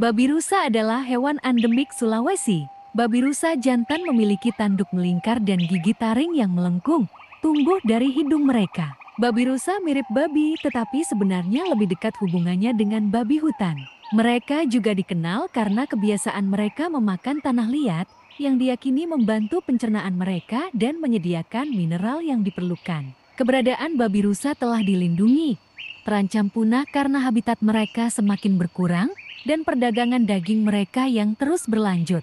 Babi rusa adalah hewan endemik Sulawesi. Babi rusa jantan memiliki tanduk melingkar dan gigi taring yang melengkung, tumbuh dari hidung mereka. Babi rusa mirip babi tetapi sebenarnya lebih dekat hubungannya dengan babi hutan. Mereka juga dikenal karena kebiasaan mereka memakan tanah liat yang diyakini membantu pencernaan mereka dan menyediakan mineral yang diperlukan. Keberadaan babi rusa telah dilindungi, terancam punah karena habitat mereka semakin berkurang dan perdagangan daging mereka yang terus berlanjut.